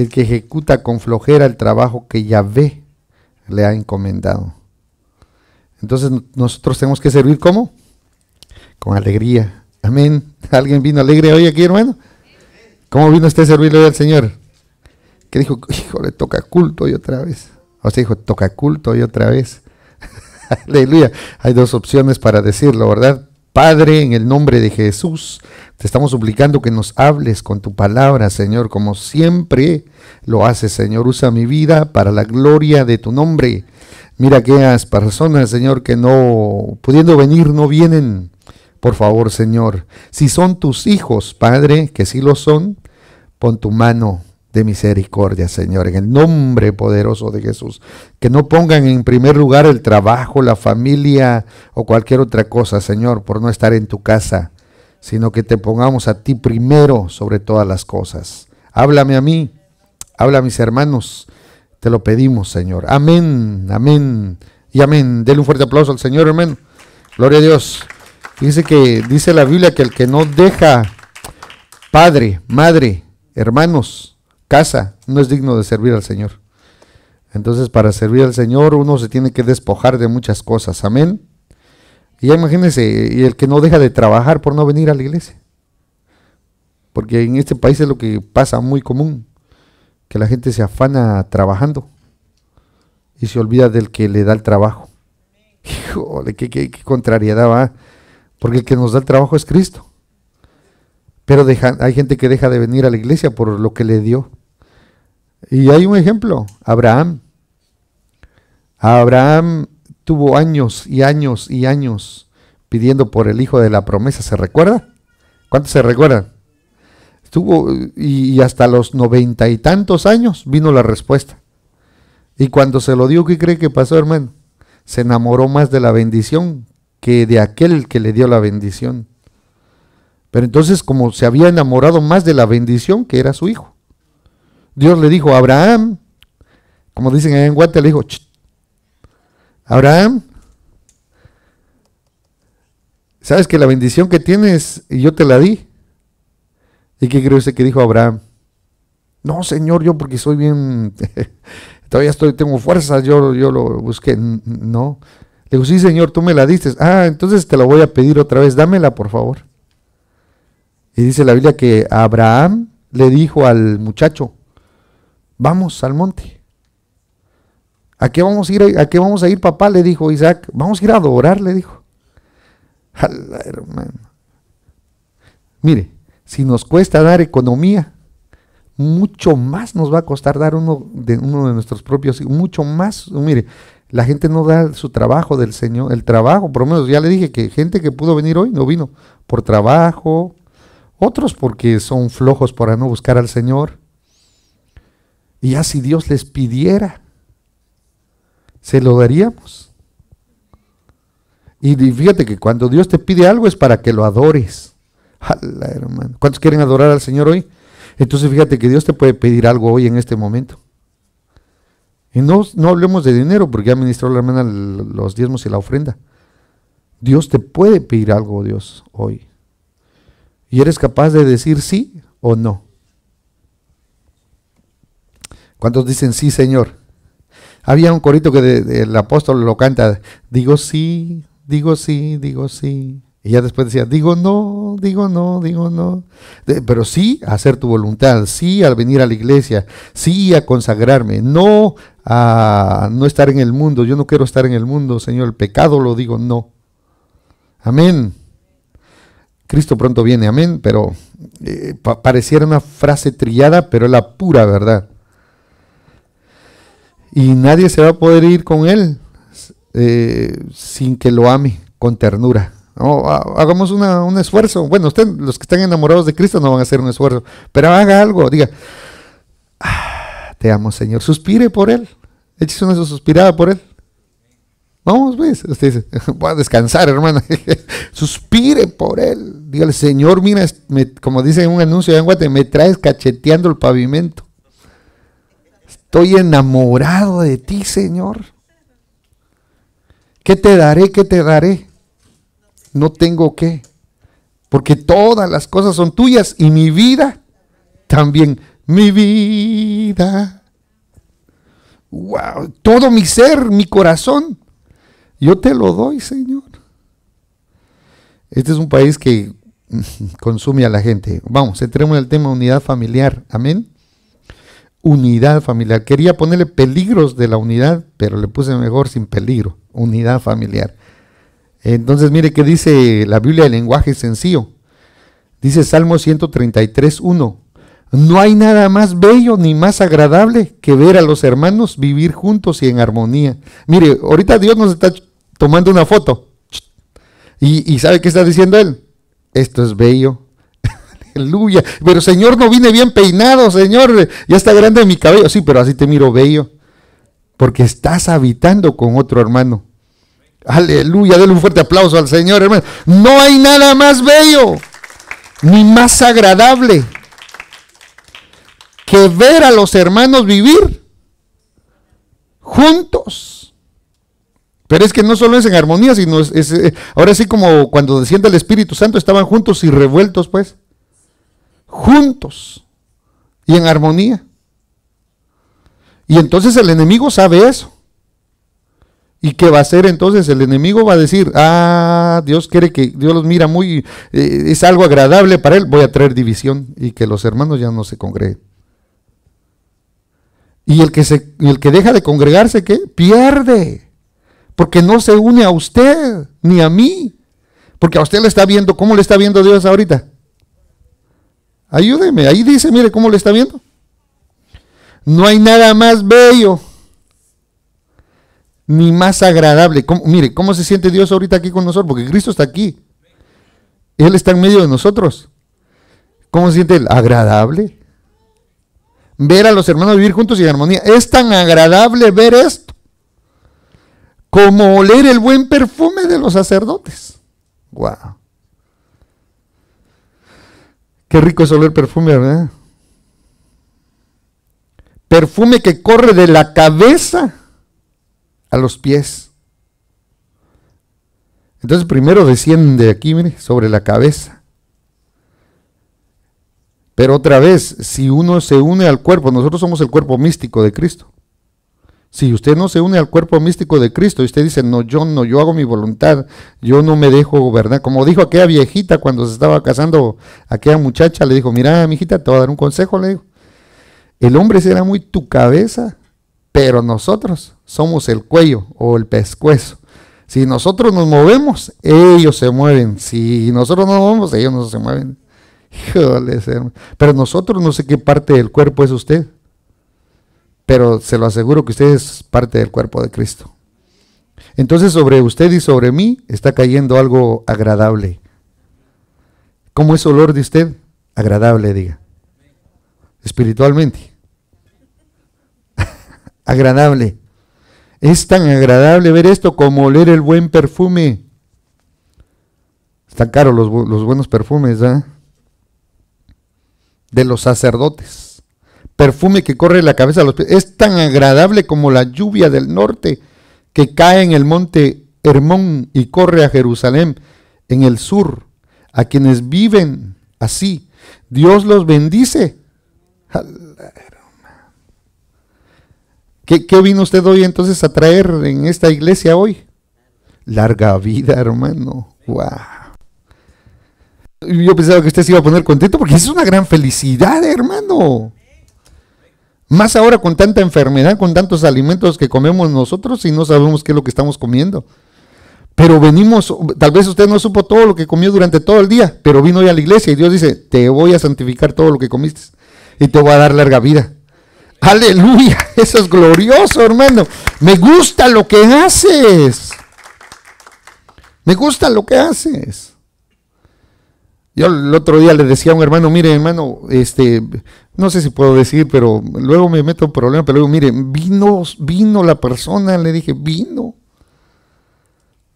el que ejecuta con flojera el trabajo que Yahvé le ha encomendado. Entonces nosotros tenemos que servir como? Con alegría. Amén. ¿Alguien vino alegre hoy aquí, hermano? ¿Cómo vino usted a servirle hoy al Señor? Que dijo, Hijo, le toca culto hoy otra vez. O sea, dijo, toca culto hoy otra vez. Aleluya. Hay dos opciones para decirlo, ¿verdad? Padre, en el nombre de Jesús, te estamos suplicando que nos hables con tu palabra, Señor, como siempre lo haces, Señor. Usa mi vida para la gloria de tu nombre. Mira aquellas personas, Señor, que no pudiendo venir, no vienen. Por favor, Señor, si son tus hijos, Padre, que sí lo son, pon tu mano de misericordia, Señor, en el nombre poderoso de Jesús. Que no pongan en primer lugar el trabajo, la familia o cualquier otra cosa, Señor, por no estar en tu casa, sino que te pongamos a ti primero sobre todas las cosas. Háblame a mí, habla a mis hermanos, te lo pedimos, Señor. Amén, amén y amén. Dele un fuerte aplauso al Señor, hermano. Gloria a Dios. Dice que dice la Biblia que el que no deja padre, madre, hermanos, casa no es digno de servir al Señor. Entonces, para servir al Señor, uno se tiene que despojar de muchas cosas. Amén. Y ya imagínense, y el que no deja de trabajar por no venir a la iglesia. Porque en este país es lo que pasa muy común, que la gente se afana trabajando y se olvida del que le da el trabajo. Híjole, qué, contrariedad va, porque el que nos da el trabajo es Cristo. Pero hay gente que deja de venir a la iglesia por lo que le dio. Y hay un ejemplo, Abraham. Abraham tuvo años y años y años pidiendo por el hijo de la promesa, ¿se recuerda? ¿Cuántos se recuerdan? Estuvo y, hasta los noventa y tantos años vino la respuesta. Y cuando se lo dio, ¿qué cree que pasó, hermano? Se enamoró más de la bendición que de aquel que le dio la bendición. Pero entonces, como se había enamorado más de la bendición que era su hijo, Dios le dijo a Abraham, como dicen en Guate, le dijo, Abraham, sabes que la bendición que tienes yo te la di. ¿Y qué crees que dijo Abraham? No, Señor, yo porque soy bien, todavía estoy, tengo fuerzas, yo, yo lo busqué. No. Le digo, sí, Señor, tú me la diste. Ah, entonces te la voy a pedir otra vez, dámela, por favor. Y dice la Biblia que Abraham le dijo al muchacho, vamos al monte. ¿A qué vamos a ir? papá? Le dijo Isaac. Vamos a ir a adorar, le dijo. hermano. Mire, si nos cuesta dar economía, mucho más nos va a costar dar uno de uno de nuestros propios, mucho más, mire, la gente no da su trabajo del Señor, el trabajo, por lo menos ya le dije que gente que pudo venir hoy no vino por trabajo, otros porque son flojos para no buscar al Señor, y ya si Dios les pidiera, se lo daríamos. Y fíjate que cuando Dios te pide algo es para que lo adores. ¿Cuántos quieren adorar al Señor hoy? Entonces fíjate que Dios te puede pedir algo hoy en este momento. Y no, no hablemos de dinero, porque ya ministró la hermana los diezmos y la ofrenda. Dios te puede pedir algo, Dios, hoy. Y eres capaz de decir sí o no. ¿Cuántos dicen sí, Señor? Había un corito que el apóstol lo canta, digo sí, digo sí, digo sí. Y ya después decía, digo no, digo no, digo no. pero sí a hacer tu voluntad, sí al venir a la iglesia, sí a consagrarme, no a no estar en el mundo. Yo no quiero estar en el mundo, Señor. El pecado lo digo no. Amén. Cristo pronto viene, amén. Pero eh, pareciera una frase trillada, pero es la pura verdad. Y nadie se va a poder ir con él eh, sin que lo ame con ternura. hagamos un esfuerzo. Bueno, usted, los que están enamorados de Cristo no van a hacer un esfuerzo, pero haga algo, diga, ah, te amo Señor, suspire por Él, échese una suspirada por Él. Vamos, pues, usted dice, voy a descansar, hermana. Suspire por Él. Dígale, Señor, mira, como dice en un anuncio de Anguate, me traes cacheteando el pavimento. Estoy enamorado de ti, Señor. ¿Qué te daré? ¿Qué te daré? No tengo qué. Porque todas las cosas son tuyas y mi vida también. Mi vida. Wow, todo mi ser, mi corazón. Yo te lo doy, Señor. Este es un país que consume a la gente. Vamos, entremos en el tema unidad familiar. Amén unidad familiar. Quería ponerle peligros de la unidad, pero le puse mejor sin peligro, unidad familiar. Entonces, mire qué dice la Biblia de lenguaje sencillo. Dice Salmo 133, 1. No hay nada más bello ni más agradable que ver a los hermanos vivir juntos y en armonía. Mire, ahorita Dios nos está tomando una foto. ¿Y, y sabe qué está diciendo Él? Esto es bello, aleluya. Pero Señor, no vine bien peinado, Señor. Ya está grande mi cabello. Sí, pero así te miro bello. Porque estás habitando con otro hermano. Aleluya, denle un fuerte aplauso al Señor, hermano. No hay nada más bello, ni más agradable que ver a los hermanos vivir juntos. Pero es que no solo es en armonía, sino es, eh, ahora sí como cuando desciende el Espíritu Santo, estaban juntos y revueltos, pues juntos y en armonía. Y entonces el enemigo sabe eso. ¿Y qué va a hacer entonces? El enemigo va a decir, ah, Dios quiere que Dios los mira muy, eh, es algo agradable para él, voy a traer división y que los hermanos ya no se congreguen. Y el que, se, el que deja de congregarse, ¿qué? Pierde, porque no se une a usted ni a mí, porque a usted le está viendo, ¿cómo le está viendo Dios ahorita? Ayúdeme, ahí dice, mire cómo le está viendo. No hay nada más bello ni más agradable. mire, ¿cómo se siente Dios ahorita aquí con nosotros? Porque Cristo está aquí. Él está en medio de nosotros. ¿Cómo se siente Él? Agradable. Ver a los hermanos vivir juntos y en armonía. Es tan agradable ver esto como oler el buen perfume de los sacerdotes. Wow. Qué rico es oler perfume, ¿verdad? Perfume que corre de la cabeza a los pies. Entonces primero desciende aquí, mire, sobre la cabeza. Pero otra vez, si uno se une al cuerpo, nosotros somos el cuerpo místico de Cristo. Si usted no se une al cuerpo místico de Cristo y usted dice, no, yo no, yo hago mi voluntad, yo no me dejo, gobernar. Como dijo aquella viejita cuando se estaba casando, aquella muchacha le dijo, mira, mijita, te voy a dar un consejo, le digo. El hombre será muy tu cabeza, pero nosotros somos el cuello o el pescuezo. Si nosotros nos movemos, ellos se mueven. Si nosotros no nos movemos, ellos no se mueven. pero nosotros no sé qué parte del cuerpo es usted pero se lo aseguro que usted es parte del cuerpo de Cristo. Entonces sobre usted y sobre mí está cayendo algo agradable. ¿Cómo es olor de usted? Agradable, diga. Espiritualmente. agradable. Es tan agradable ver esto como oler el buen perfume. Están caros los, los buenos perfumes, ¿eh? De los sacerdotes perfume que corre la cabeza a los pies. Es tan agradable como la lluvia del norte que cae en el monte Hermón y corre a Jerusalén en el sur. A quienes viven así, Dios los bendice. ¿Qué, ¿Qué, vino usted hoy entonces a traer en esta iglesia hoy? Larga vida, hermano. Wow. Yo pensaba que usted se iba a poner contento porque es una gran felicidad, hermano. Más ahora con tanta enfermedad, con tantos alimentos que comemos nosotros y no sabemos qué es lo que estamos comiendo. Pero venimos, tal vez usted no supo todo lo que comió durante todo el día, pero vino hoy a la iglesia y Dios dice, te voy a santificar todo lo que comiste y te voy a dar larga vida. Aleluya, eso es glorioso, hermano. Me gusta lo que haces. Me gusta lo que haces. Yo el otro día le decía a un hermano, mire hermano, este, no sé si puedo decir, pero luego me meto en problemas, pero luego, mire, vino, vino la persona, le dije, vino,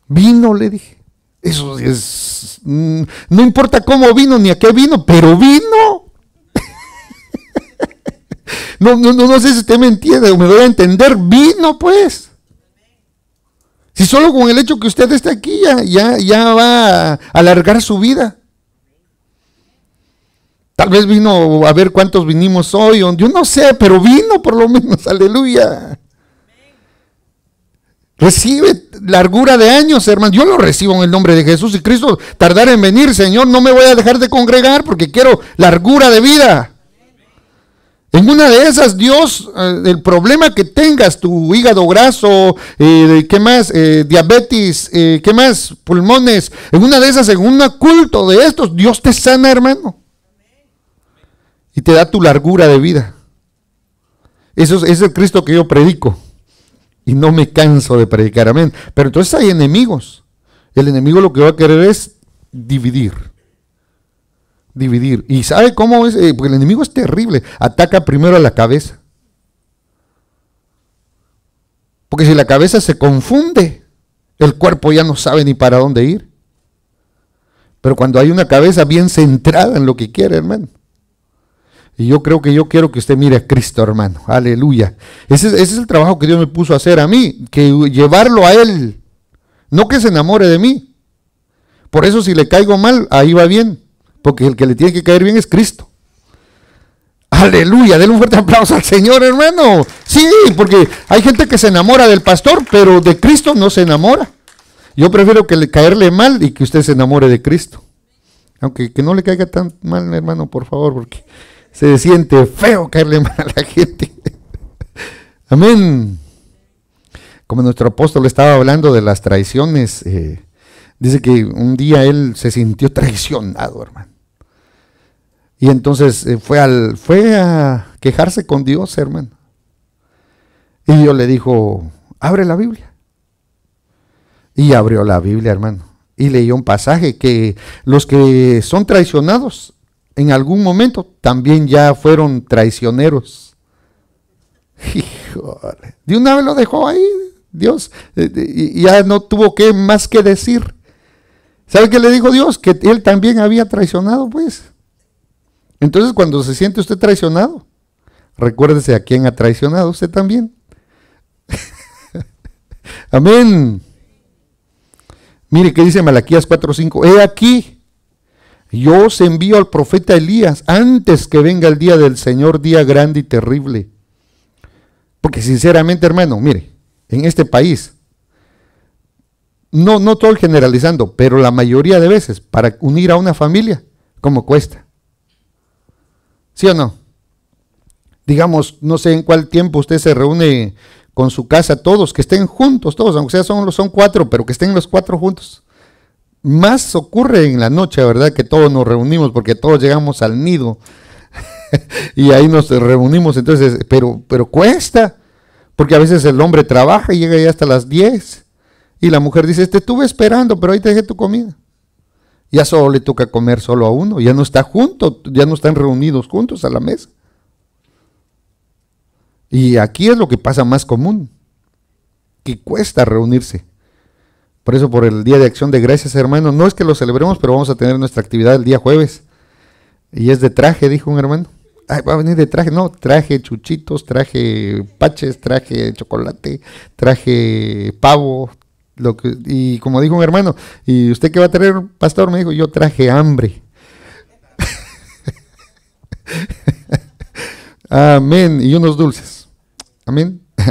vino, le dije. Eso es, mm, no importa cómo vino ni a qué vino, pero vino. no, no, no, no sé si usted me entiende o me voy a entender, vino pues. Si solo con el hecho que usted esté aquí ya, ya, ya va a alargar su vida. Tal vez vino a ver cuántos vinimos hoy. Yo no sé, pero vino por lo menos. Aleluya. Recibe largura de años, hermano. Yo lo recibo en el nombre de Jesús y Cristo. Tardar en venir, Señor, no me voy a dejar de congregar porque quiero largura de vida. En una de esas, Dios, eh, el problema que tengas, tu hígado graso, eh, ¿qué más? Eh, diabetes, ¿qué más? Pulmones. En una de esas, en un culto de estos, Dios te sana, hermano y te da tu largura de vida. Eso es, el Cristo que yo predico y no me canso de predicar, amén. Pero entonces hay enemigos. El enemigo lo que va a querer es dividir. Dividir. ¿Y sabe cómo es? Eh, porque el enemigo es terrible. Ataca primero a la cabeza. Porque si la cabeza se confunde, el cuerpo ya no sabe ni para dónde ir. Pero cuando hay una cabeza bien centrada en lo que quiere, hermano, y yo creo que yo quiero que usted mire a Cristo, hermano. Aleluya. Ese, es el trabajo que Dios me puso a hacer a mí, que llevarlo a Él. No que se enamore de mí. Por eso si le caigo mal, ahí va bien. Porque el que le tiene que caer bien es Cristo. Aleluya, denle un fuerte aplauso al Señor, hermano. Sí, porque hay gente que se enamora del pastor, pero de Cristo no se enamora. Yo prefiero que le caerle mal y que usted se enamore de Cristo. Aunque que no le caiga tan mal, hermano, por favor, porque se siente feo caerle mal a la gente. Amén. Como nuestro apóstol estaba hablando de las traiciones, eh, dice que un día él se sintió traicionado, hermano. Y entonces eh, fue, al, fue a quejarse con Dios, hermano. Y Dios le dijo, abre la Biblia. Y abrió la Biblia, hermano. Y leyó un pasaje que los que son traicionados en algún momento también ya fueron traicioneros. Hijo, de una vez lo dejó ahí, Dios, eh, y ya no tuvo que más que decir. ¿Sabe qué le dijo Dios? Que él también había traicionado, pues. Entonces, cuando se siente usted traicionado, recuérdese a quién ha traicionado usted también. Amén. Mire que dice Malaquías 4:5. He aquí, yo os envío al profeta Elías antes que venga el día del Señor, día grande y terrible. Porque sinceramente, hermano, mire, en este país, no, no todo generalizando, pero la mayoría de veces, para unir a una familia, ¿cómo cuesta? ¿Sí o no? Digamos, no sé en cuál tiempo usted se reúne con su casa, todos, que estén juntos, todos, aunque sea son cuatro, pero que estén los cuatro juntos más ocurre en la noche, ¿verdad? Que todos nos reunimos porque todos llegamos al nido y ahí nos reunimos. Entonces, pero, pero cuesta, porque a veces el hombre trabaja y llega ya hasta las 10 y la mujer dice, te estuve esperando, pero ahí te dejé tu comida. Ya solo le toca comer solo a uno, ya no está junto, ya no están reunidos juntos a la mesa. Y aquí es lo que pasa más común, que cuesta reunirse. Por eso, por el Día de Acción de Gracias, hermano, no es que lo celebremos, pero vamos a tener nuestra actividad el día jueves. Y es de traje, dijo un hermano. Ay, va a venir de traje. No, traje chuchitos, traje paches, traje chocolate, traje pavo. Lo que, y como dijo un hermano, ¿y usted qué va a traer, pastor? Me dijo, yo traje hambre. Amén. Y unos dulces. Amén.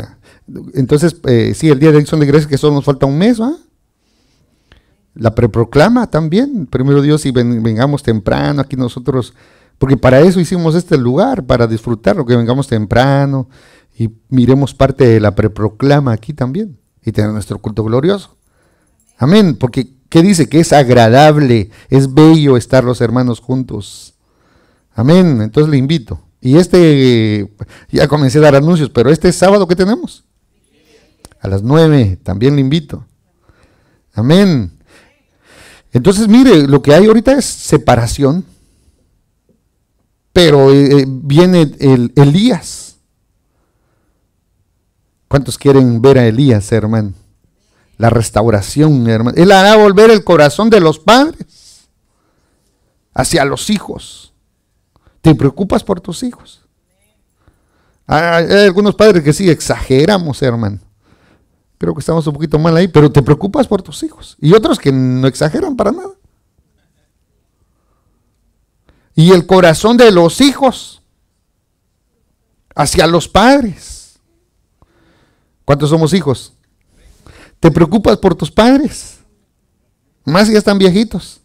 Entonces, eh, sí, el día de acción de gracias, que solo nos falta un mes, ¿ah? la preproclama también, primero Dios, y vengamos temprano aquí nosotros, porque para eso hicimos este lugar, para disfrutarlo, que vengamos temprano y miremos parte de la preproclama aquí también y tener nuestro culto glorioso. Amén, porque ¿qué dice? Que es agradable, es bello estar los hermanos juntos. Amén, entonces le invito. Y este, ya comencé a dar anuncios, pero este sábado qué tenemos, a las nueve, también le invito. Amén. Entonces, mire, lo que hay ahorita es separación, pero eh, eh, viene el, Elías. ¿Cuántos quieren ver a Elías, hermano? La restauración, hermano. Él hará volver el corazón de los padres hacia los hijos. ¿Te preocupas por tus hijos? Ah, hay algunos padres que sí exageramos, hermano. Creo que estamos un poquito mal ahí, pero te preocupas por tus hijos. Y otros que no exageran para nada. Y el corazón de los hijos hacia los padres. ¿Cuántos somos hijos? ¿Te preocupas por tus padres? Más si ya están viejitos.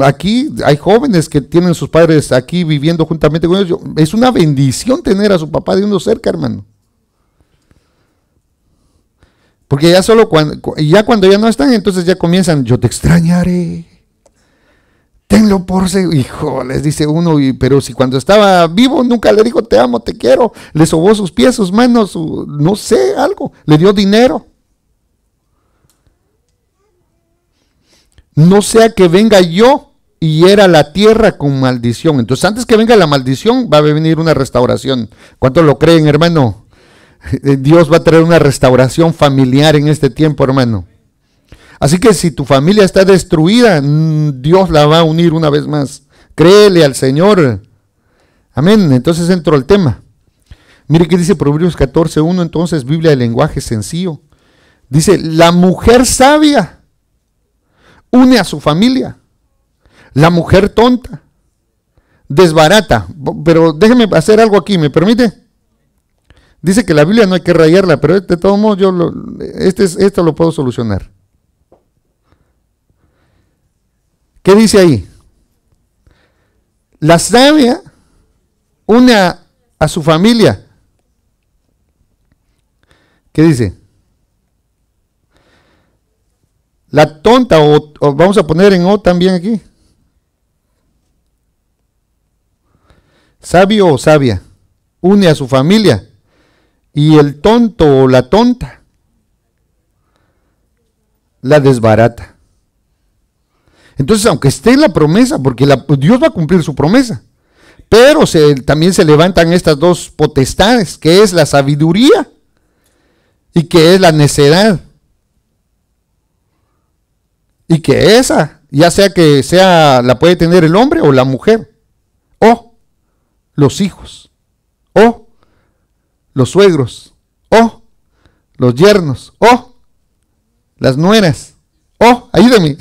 Aquí hay jóvenes que tienen sus padres aquí viviendo juntamente con ellos. Es una bendición tener a su papá de uno cerca, hermano. Porque ya solo cuando ya cuando ya no están, entonces ya comienzan, yo te extrañaré. Tenlo por seguro. Hijo, les dice uno, pero si cuando estaba vivo nunca le dijo te amo, te quiero. Le sobó sus pies, sus manos, no sé, algo. Le dio dinero. no sea que venga yo y era la tierra con maldición. Entonces, antes que venga la maldición, va a venir una restauración. cuánto lo creen, hermano? Dios va a traer una restauración familiar en este tiempo, hermano. Así que si tu familia está destruida, mm, Dios la va a unir una vez más. Créele al Señor. Amén. Entonces entro el tema. Mire que dice Proverbios 14.1, entonces Biblia de lenguaje sencillo. Dice, la mujer sabia une a su familia. La mujer tonta desbarata. Pero déjeme hacer algo aquí, ¿me permite? Dice que la Biblia no hay que rayarla, pero de todos modos yo lo, este, esto lo puedo solucionar. ¿Qué dice ahí? La sabia une a, a su familia. ¿Qué dice? La tonta, o, vamos a poner en O también aquí. Sabio o sabia, une a su familia. Y el tonto o la tonta la desbarata. Entonces, aunque esté en la promesa, porque la, Dios va a cumplir su promesa, pero se, también se levantan estas dos potestades, que es la sabiduría y que es la necedad. Y que esa, ya sea que sea, la puede tener el hombre o la mujer, o los hijos, o los suegros, o los yernos, o las nueras, o, ayúdame.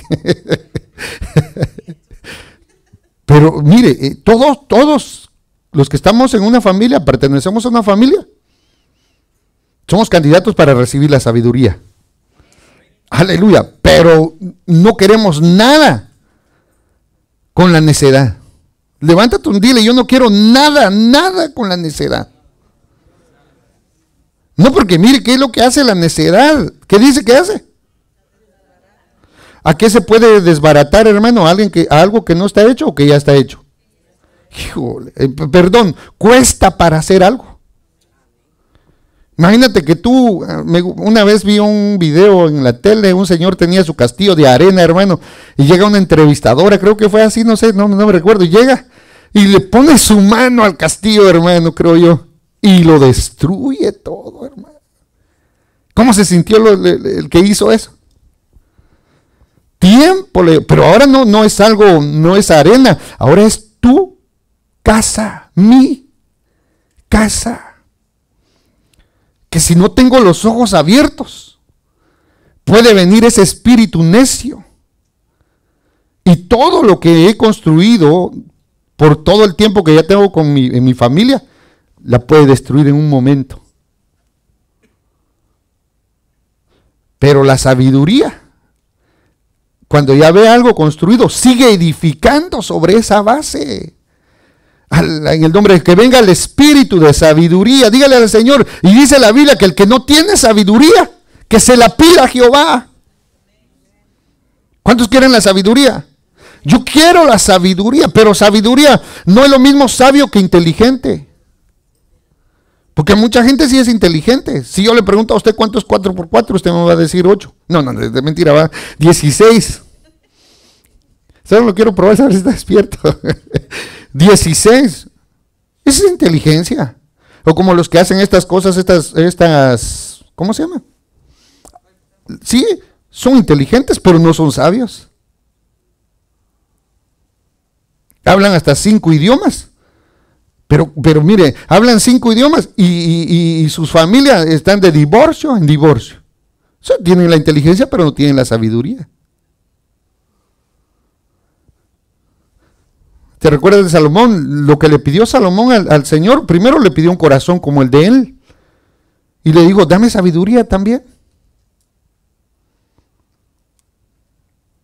Pero mire, eh, todos, todos los que estamos en una familia, pertenecemos a una familia, somos candidatos para recibir la sabiduría. Aleluya. Pero no queremos nada con la necedad. Levántate un dile, yo no quiero nada, nada con la necedad. No, porque mire, ¿qué es lo que hace la necedad? ¿Qué dice que hace? ¿A qué se puede desbaratar, hermano? ¿A, alguien que, algo que no está hecho o que ya está hecho? Eh, perdón, cuesta para hacer algo. Imagínate que tú, una vez vi un video en la tele, un señor tenía su castillo de arena, hermano, y llega una entrevistadora, creo que fue así, no sé, no, me recuerdo, llega y le pone su mano al castillo, hermano, creo yo, y lo destruye todo, hermano. ¿Cómo se sintió el, que hizo eso? Tiempo, pero ahora no, no es algo, no es arena, ahora es tu casa, mi casa que si no tengo los ojos abiertos, puede venir ese espíritu necio. Y todo lo que he construido por todo el tiempo que ya tengo con mi, en mi familia, la puede destruir en un momento. Pero la sabiduría, cuando ya ve algo construido, sigue edificando sobre esa base en el nombre de que venga el espíritu de sabiduría. Dígale al Señor. Y dice la Biblia que el que no tiene sabiduría, que se la pida a Jehová. ¿Cuántos quieren la sabiduría? Yo quiero la sabiduría, pero sabiduría no es lo mismo sabio que inteligente. Porque mucha gente sí es inteligente. Si yo le pregunto a usted cuánto es 4 por 4, usted me va a decir 8. No, no, de mentira, va 16. Solo lo quiero probar, a si está despierto. 16. Esa es inteligencia. O como los que hacen estas cosas, estas, estas, ¿cómo se llama? Sí, son inteligentes, pero no son sabios. Hablan hasta cinco idiomas. Pero, pero mire, hablan cinco idiomas y, y sus familias están de divorcio en divorcio. O sea, tienen la inteligencia, pero no tienen la sabiduría. ¿Te recuerdas de Salomón? Lo que le pidió Salomón al, Señor, primero le pidió un corazón como el de él. Y le dijo, dame sabiduría también.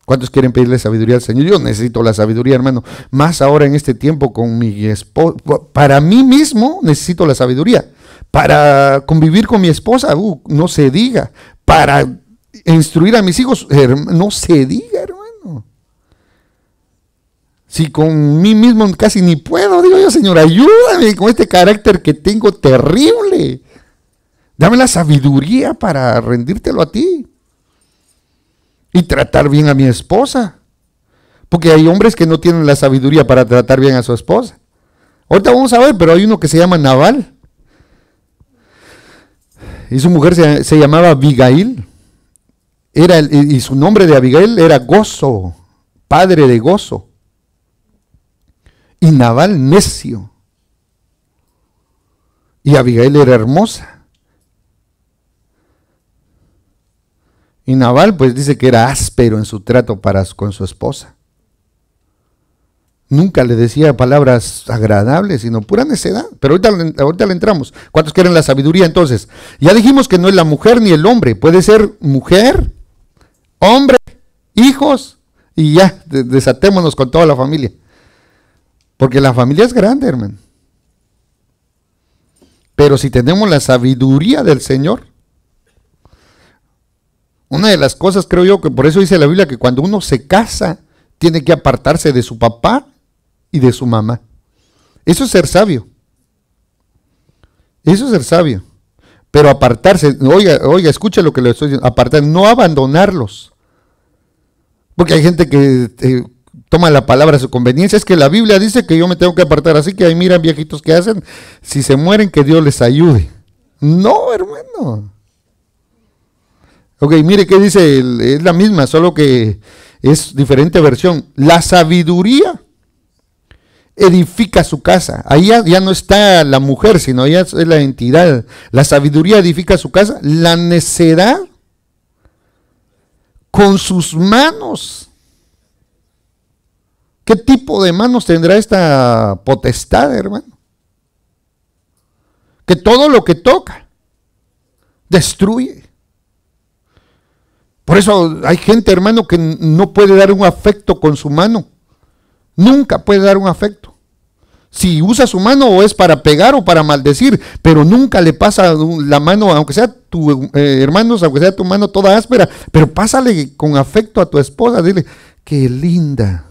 ¿Cuántos quieren pedirle sabiduría al Señor? Yo necesito la sabiduría, hermano. Más ahora en este tiempo con mi esposa. Para mí mismo necesito la sabiduría. Para convivir con mi esposa, uh, no se diga. Para instruir a mis hijos, no se diga, hermano. Si con mí mismo casi ni puedo, digo yo, Señor, ayúdame con este carácter que tengo terrible. Dame la sabiduría para rendírtelo a ti. Y tratar bien a mi esposa. Porque hay hombres que no tienen la sabiduría para tratar bien a su esposa. Ahorita vamos a ver, pero hay uno que se llama Naval. Y su mujer se, llamaba Abigail. Era, y su nombre de Abigail era Gozo, padre de Gozo y Naval necio. Y Abigail era hermosa. Y Naval pues dice que era áspero en su trato con su esposa. Nunca le decía palabras agradables, sino pura necedad. Pero ahorita, ahorita le entramos. ¿Cuántos quieren la sabiduría entonces? Ya dijimos que no es la mujer ni el hombre. Puede ser mujer, hombre, hijos, y ya, desatémonos con toda la familia. Porque la familia es grande, hermano. Pero si tenemos la sabiduría del Señor, una de las cosas creo yo que por eso dice la Biblia que cuando uno se casa, tiene que apartarse de su papá y de su mamá. Eso es ser sabio. Eso es ser sabio. Pero apartarse, oiga, oiga, escucha lo que le estoy diciendo, apartar, no abandonarlos. Porque hay gente que eh, toma la palabra a su conveniencia. Es que la Biblia dice que yo me tengo que apartar. Así que ahí miran viejitos que hacen. Si se mueren, que Dios les ayude. No, hermano. Ok, mire qué dice, es la misma, solo que es diferente versión. La sabiduría edifica su casa. Ahí ya, no está la mujer, sino ya es la entidad. La sabiduría edifica su casa. La necedad con sus manos ¿Qué tipo de manos tendrá esta potestad, hermano? Que todo lo que toca destruye. Por eso hay gente, hermano, que no puede dar un afecto con su mano. Nunca puede dar un afecto. Si usa su mano o es para pegar o para maldecir, pero nunca le pasa la mano, aunque sea tu eh, hermano, aunque sea tu mano toda áspera, pero pásale con afecto a tu esposa, dile, qué linda,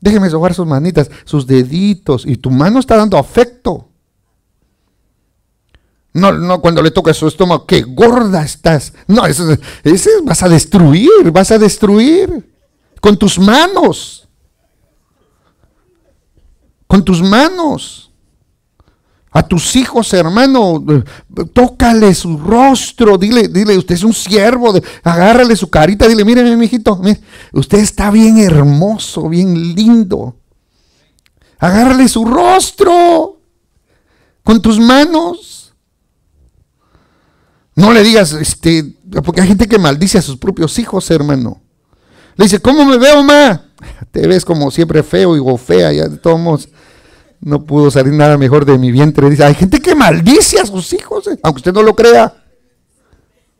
Déjeme sobar sus manitas, sus deditos. Y tu mano está dando afecto. No, no, cuando le toca su estómago, qué gorda estás. No, eso, ese vas a destruir, vas a destruir. Con tus manos. Con tus manos. A tus hijos, hermano, tócale su rostro, dile, dile, usted es un siervo, agárrale su carita, dile, mire, mi hijito, usted está bien hermoso, bien lindo. Agárrale su rostro con tus manos. No le digas, este, porque hay gente que maldice a sus propios hijos, hermano. Le dice, ¿cómo me veo, ma? Te ves como siempre feo y fea ya de todos modos no pudo salir nada mejor de mi vientre. Dice, hay gente que maldice a sus hijos, eh, aunque usted no lo crea.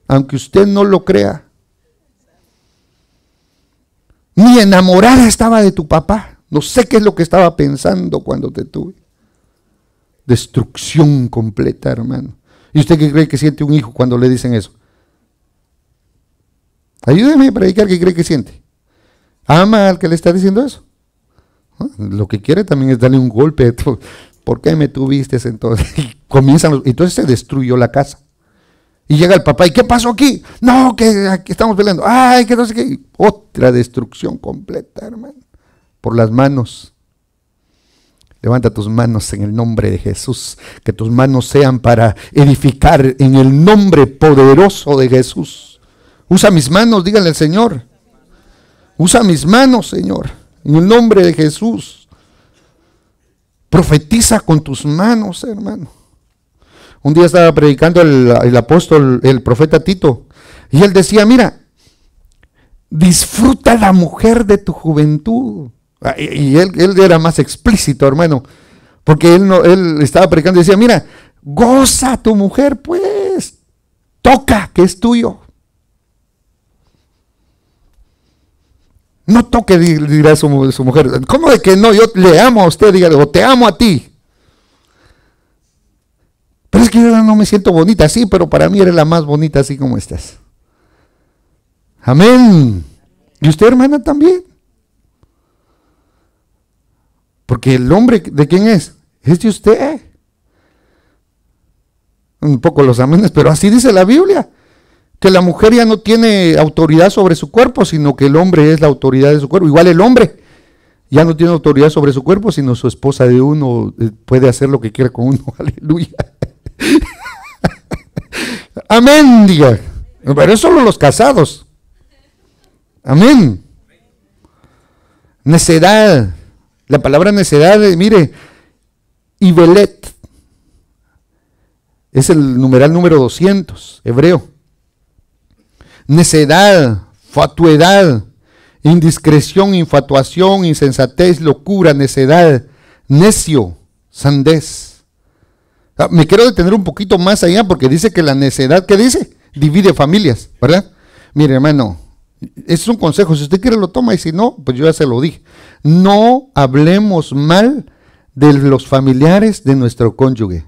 Aunque usted no lo crea. Ni enamorada estaba de tu papá. No sé qué es lo que estaba pensando cuando te tuve. Destrucción completa, hermano. ¿Y usted qué cree que siente un hijo cuando le dicen eso? Ayúdeme a predicar Que cree que siente. Ama al que le está diciendo eso. Lo que quiere también es darle un golpe. ¿Por qué me tuviste entonces? Y comienzan entonces se destruyó la casa. Y llega el papá, ¿y qué pasó aquí? No, que aquí estamos peleando. Ay, que no sé qué. Otra destrucción completa, hermano. Por las manos. Levanta tus manos en el nombre de Jesús. Que tus manos sean para edificar en el nombre poderoso de Jesús. Usa mis manos, díganle al Señor. Usa mis manos, Señor en el nombre de Jesús. Profetiza con tus manos, hermano. Un día estaba predicando el, apóstol, el profeta Tito, y él decía, mira, disfruta la mujer de tu juventud. Ah, y él, era más explícito, hermano, porque él, no, él estaba predicando y decía, mira, goza tu mujer, pues, toca, que es tuyo. No toque, dirá su, mujer. ¿Cómo de que no? Yo le amo a usted, dígale, o te amo a ti. Pero es que yo no me siento bonita, sí, pero para mí eres la más bonita así como estás. Amén. Y usted, hermana, también. Porque el hombre, ¿de quién es? Es de usted. Un poco los amenes, pero así dice la Biblia que la mujer ya no tiene autoridad sobre su cuerpo, sino que el hombre es la autoridad de su cuerpo. Igual el hombre ya no tiene autoridad sobre su cuerpo, sino su esposa de uno eh, puede hacer lo que quiera con uno. Aleluya. Amén, diga. Pero es solo los casados. Amén. Necedad. La palabra necedad, eh, mire, Ibelet. Es el numeral número 200, hebreo necedad, fatuedad, indiscreción, infatuación, insensatez, locura, necedad, necio, sandez. Ah, me quiero detener un poquito más allá porque dice que la necedad, ¿qué dice? Divide familias, ¿verdad? Mire, hermano, es un consejo. Si usted quiere, lo toma y si no, pues yo ya se lo dije. No hablemos mal de los familiares de nuestro cónyuge.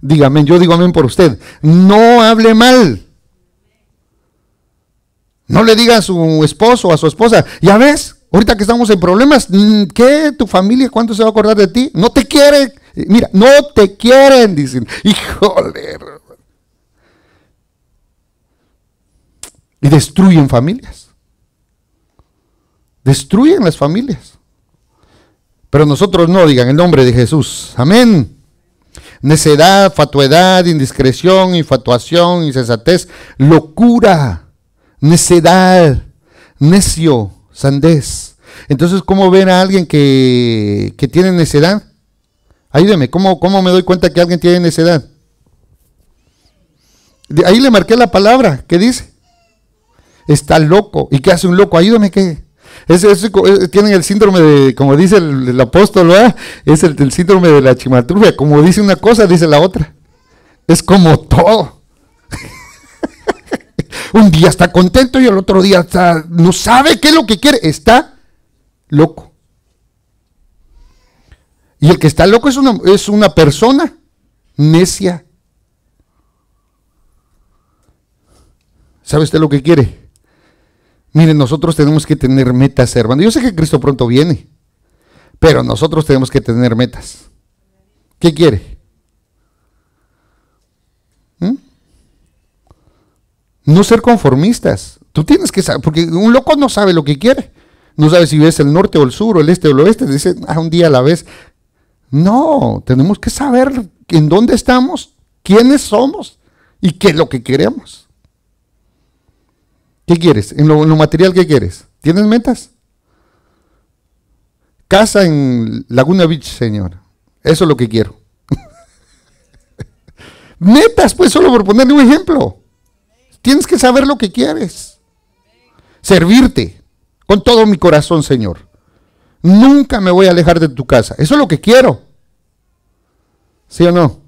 Dígame, yo digo amén por usted. No hable mal no le diga a su esposo o a su esposa, ya ves, ahorita que estamos en problemas, mm, ¿qué? ¿Tu familia cuánto se va a acordar de ti? No te quiere. Mira, no te quieren, dicen. Híjole. Y destruyen familias. Destruyen las familias. Pero nosotros no, digan el nombre de Jesús. Amén. Necedad, fatuedad, indiscreción, infatuación, insensatez, locura necedad, necio, sandez. Entonces, ¿cómo ven a alguien que, tiene necedad? ayúdame, ¿cómo, me doy cuenta que alguien tiene necedad? ahí le marqué la palabra, ¿qué dice? Está loco. ¿Y qué hace un loco? Ayúdame, ¿qué? tienen el síndrome de, como dice el, apóstol, es el, síndrome de la chimatrufia. Como dice una cosa, dice la otra. Es como todo. Un día está contento y el otro día no sabe qué es lo que quiere. Está loco. Y el que está loco es una, es una persona necia. ¿Sabe usted lo que quiere? Miren, nosotros tenemos que tener metas, hermano. Yo sé que Cristo pronto viene, pero nosotros tenemos que tener metas. ¿Qué quiere? no ser conformistas. Tú tienes que saber, porque un loco no sabe lo que quiere. No sabe si es el norte o el sur, o el este o el oeste. Dice, ah, un día a la vez. No, tenemos que saber en dónde estamos, quiénes somos y qué es lo que queremos. ¿Qué quieres? En lo, material, ¿qué quieres? ¿Tienes metas? Casa en Laguna Beach, señor. Eso es lo que quiero. metas, pues, solo por ponerle un ejemplo. Tienes que saber lo que quieres. Servirte con todo mi corazón, Señor. Nunca me voy a alejar de tu casa. Eso es lo que quiero. ¿Sí o no?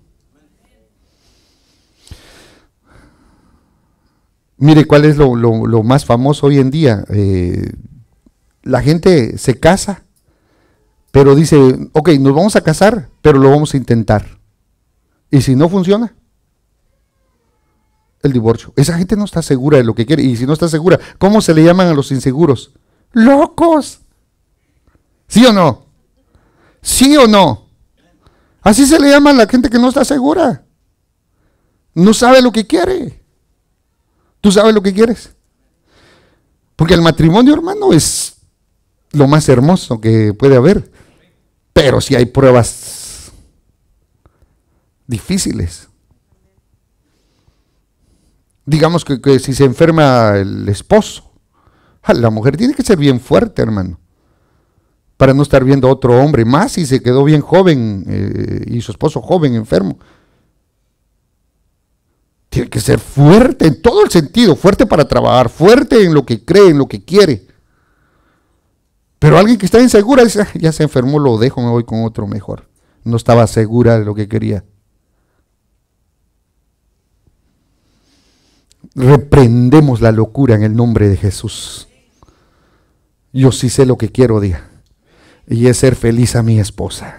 Mire, ¿cuál es lo, más famoso hoy en día? Eh, la gente se casa, pero dice, ok, nos vamos a casar, pero lo vamos a intentar. ¿Y si no funciona? el divorcio. Esa gente no está segura de lo que quiere. Y si no está segura, ¿cómo se le llaman a los inseguros? Locos. ¿Sí o no? ¿Sí o no? Así se le llama a la gente que no está segura. No sabe lo que quiere. ¿Tú sabes lo que quieres? Porque el matrimonio, hermano, es lo más hermoso que puede haber. Pero si hay pruebas difíciles. Digamos que, si se enferma el esposo, ah, la mujer tiene que ser bien fuerte, hermano, para no estar viendo a otro hombre, más si se quedó bien joven eh, y su esposo joven, enfermo. Tiene que ser fuerte en todo el sentido, fuerte para trabajar, fuerte en lo que cree, en lo que quiere. Pero alguien que está insegura dice, ah, ya se enfermó, lo dejo, me voy con otro mejor. No estaba segura de lo que quería. Reprendemos la locura en el nombre de Jesús. Yo sí sé lo que quiero, día. Y es ser feliz a mi esposa.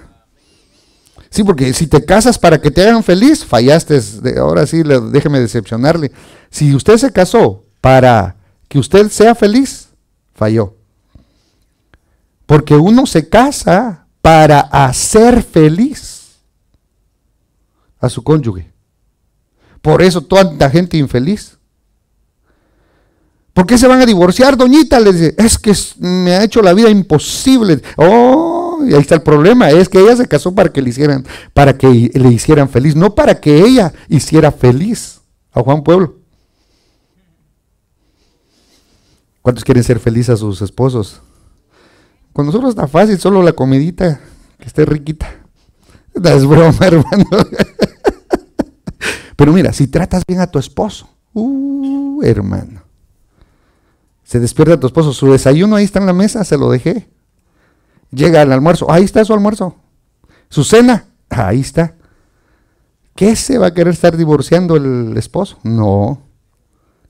Sí, porque si te casas para que te hagan feliz, fallaste. Ahora sí, déjeme decepcionarle. Si usted se casó para que usted sea feliz, falló. Porque uno se casa para hacer feliz a su cónyuge. Por eso tanta gente infeliz. ¿Por qué se van a divorciar, doñita? le dice, es que me ha hecho la vida imposible. Oh, y ahí está el problema, es que ella se casó para que le hicieran, para que le hicieran feliz, no para que ella hiciera feliz a Juan Pueblo. ¿Cuántos quieren ser felices a sus esposos? Con nosotros está fácil, solo la comidita, que esté riquita. es broma, hermano. Pero mira, si tratas bien a tu esposo, uh, hermano se despierta tu esposo, su desayuno ahí está en la mesa, se lo dejé. Llega al almuerzo, ahí está su almuerzo. Su cena, ahí está. ¿Qué se va a querer estar divorciando el esposo? No.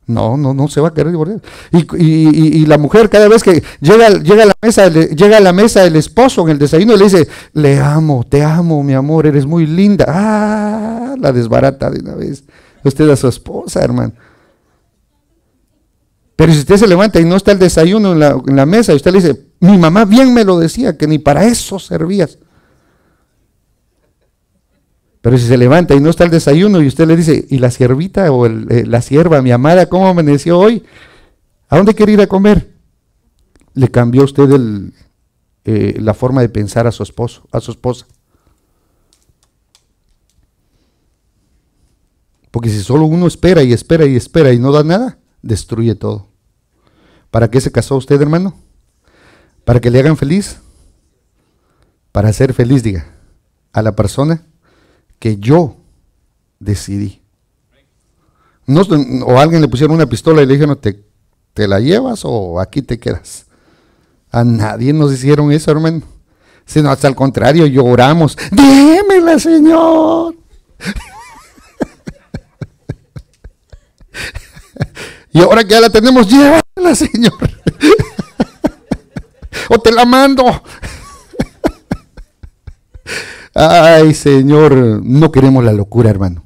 No, no, no se va a querer divorciar. Y, la mujer cada vez que llega, llega, a la mesa, llega a la mesa el esposo en el desayuno le dice, le amo, te amo, mi amor, eres muy linda. Ah, la desbarata de una vez. Usted a su esposa, hermano. Pero si usted se levanta y no está el desayuno en la, mesa y usted le dice, mi mamá bien me lo decía, que ni para eso servías. Pero si se levanta y no está el desayuno y usted le dice, ¿y la siervita o eh, la sierva, mi amada, cómo amaneció hoy? ¿A dónde quiere ir a comer? Le cambió usted eh, la forma de pensar a su esposo, a su esposa. Porque si solo uno espera y espera y espera y no da nada, destruye todo. ¿Para qué se casó usted, hermano? ¿Para que le hagan feliz? Para ser feliz, diga, a la persona que yo decidí. o alguien le pusieron una pistola y le dijeron, ¿te, ¿te la llevas o aquí te quedas? A nadie nos hicieron eso, hermano. Sino hasta al contrario, lloramos. Démela, Señor. Y ahora que ya la tenemos, llévala, Señor. o te la mando. Ay, Señor, no queremos la locura, hermano.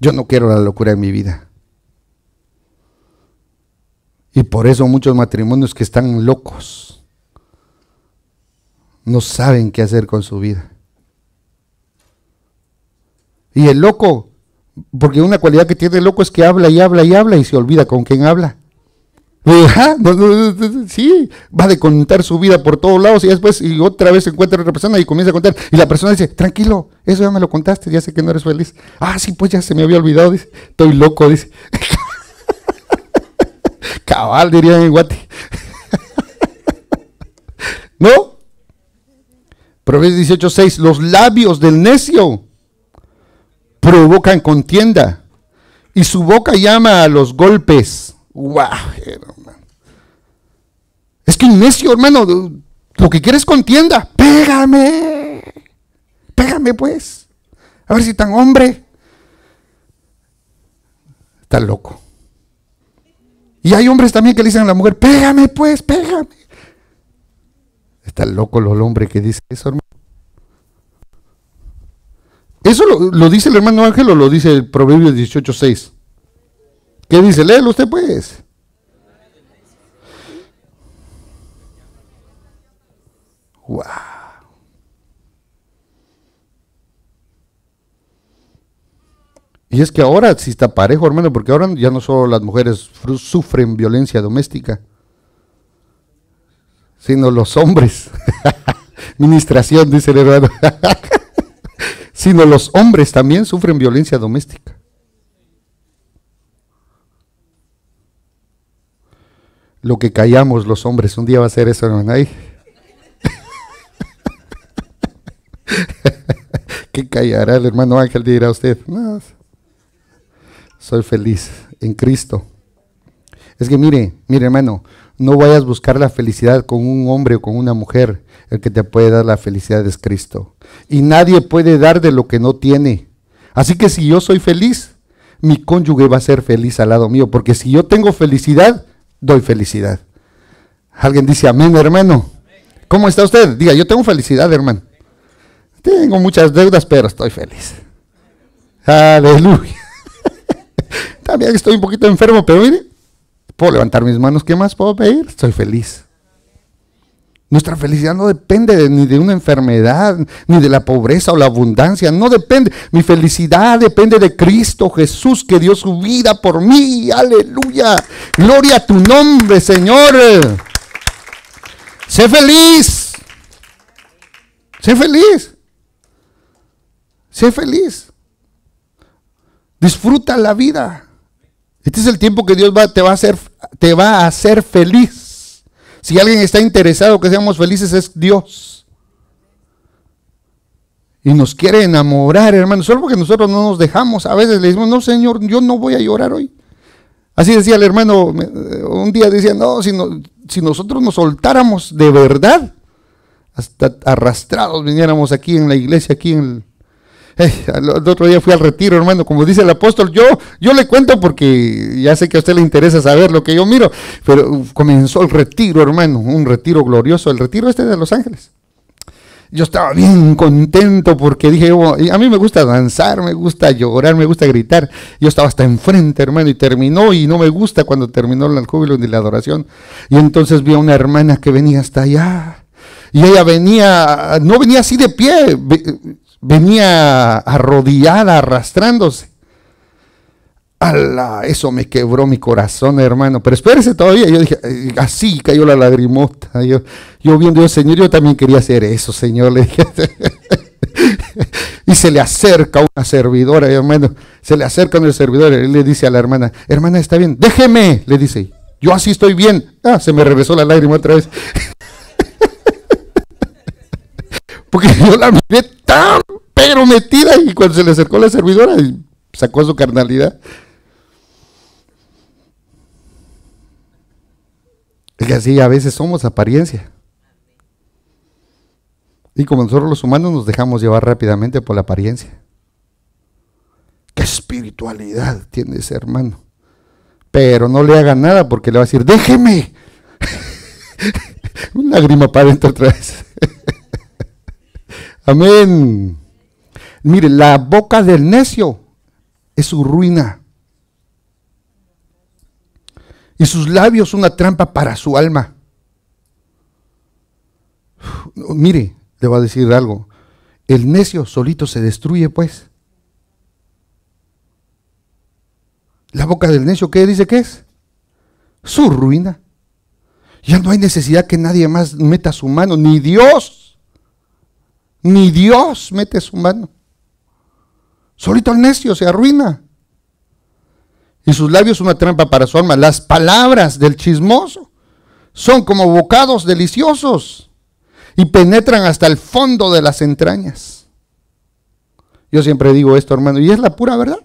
Yo no quiero la locura en mi vida. Y por eso muchos matrimonios que están locos no saben qué hacer con su vida. Y el loco porque una cualidad que tiene loco es que habla y habla y habla y se olvida con quién habla. Ah, sí, va de contar su vida por todos lados y después y otra vez se encuentra otra persona y comienza a contar. Y la persona dice, tranquilo, eso ya me lo contaste, ya sé que no eres feliz. Ah, sí, pues ya se me había olvidado, dice, estoy loco, dice. Cabal, dirían en Guate. ¿No? Proverbios 18, 6, los labios del necio provocan contienda y su boca llama a los golpes. Es que un necio, hermano, lo que quieres contienda. ¡Pégame! ¡Pégame, pues! A ver si tan hombre. Está loco. Y hay hombres también que le dicen a la mujer, pégame pues, pégame. ¿Está loco el hombre que dice eso, hermano. Eso lo, dice el hermano Ángel o lo dice el Proverbio 18.6. ¿Qué dice? Léelo usted pues. Wow. Y es que ahora sí está parejo, hermano, porque ahora ya no solo las mujeres sufren violencia doméstica, sino los hombres. Ministración, dice el hermano. sino los hombres también sufren violencia doméstica. Lo que callamos los hombres, un día va a ser eso, hermano. ¿Qué callará el hermano Ángel? Dirá usted, soy feliz en Cristo. Es que mire, mire hermano, no vayas a buscar la felicidad con un hombre o con una mujer. El que te puede dar la felicidad es Cristo. Y nadie puede dar de lo que no tiene. Así que si yo soy feliz, mi cónyuge va a ser feliz al lado mío, porque si yo tengo felicidad, doy felicidad. Alguien dice amén, hermano. ¿Cómo está usted? Diga, yo tengo felicidad, hermano. Tengo muchas deudas, pero estoy feliz. Aleluya. También estoy un poquito enfermo, pero mire, Puedo levantar mis manos, ¿qué más puedo pedir? Soy feliz. Nuestra felicidad no depende ni de una enfermedad, ni de la pobreza o la abundancia. No depende. Mi felicidad depende de Cristo Jesús que dio su vida por mí. Aleluya. Gloria a tu nombre, Señor. Sé feliz. Sé feliz. Sé feliz. Disfruta la vida. Este es el tiempo que Dios te, va a hacer, te va a feliz. Si alguien está interesado que seamos felices es Dios. Y nos quiere enamorar, hermano. Solo porque nosotros no nos dejamos. A veces le decimos, no, Señor, yo no voy a llorar hoy. Así decía el hermano eh, un día, decía, no, si nosotros nos soltáramos de verdad, hasta arrastrados viniéramos aquí en la iglesia, aquí en el, el otro día fui al retiro, hermano, como dice el apóstol, yo, yo le cuento porque ya sé que a usted le interesa saber lo que yo miro, pero comenzó el retiro, hermano, un retiro glorioso, el retiro este de Los Ángeles. Yo estaba bien contento porque dije, oh, a mí me gusta danzar, me gusta llorar, me gusta gritar. Yo estaba hasta enfrente, hermano, y terminó y no me gusta cuando terminó el júbilo ni la adoración. Y entonces vi a una hermana que venía hasta allá. Y ella venía, no venía así de pie, venía arrodillada, arrastrándose. ¡Ala! Eso me quebró mi corazón, hermano. Pero espérese todavía. Yo dije, así cayó la lagrimota. Yo, viendo, yo, Señor, yo también quería hacer eso, Señor. Le dije. y se le acerca una servidora, hermano. Se le acerca una servidor. Él le dice a la hermana, hermana, está bien, déjeme. Le dice, yo así estoy bien. Ah, se me regresó la lágrima otra vez. Porque yo la miré pero metida. Y cuando se le acercó la servidora, y sacó su carnalidad. Es que así a veces somos apariencia. Y como nosotros los humanos nos dejamos llevar rápidamente por la apariencia. ¿Qué espiritualidad tiene ese hermano? Pero no le haga nada porque le va a decir, déjeme. un lágrima para dentro otra vez. Amén. Mire, la boca del necio es su ruina. Y sus labios una trampa para su alma. mire, le va a decir algo. El necio solito se destruye, pues. La boca del necio, ¿qué dice que es? Su ruina. Ya no hay necesidad que nadie más meta su mano, ni Dios. Ni Dios mete su mano. Solito el necio se arruina. Y sus labios una trampa para su alma. Las palabras del chismoso son como bocados deliciosos y penetran hasta el fondo de las entrañas. Yo siempre digo esto, hermano, y es la pura verdad.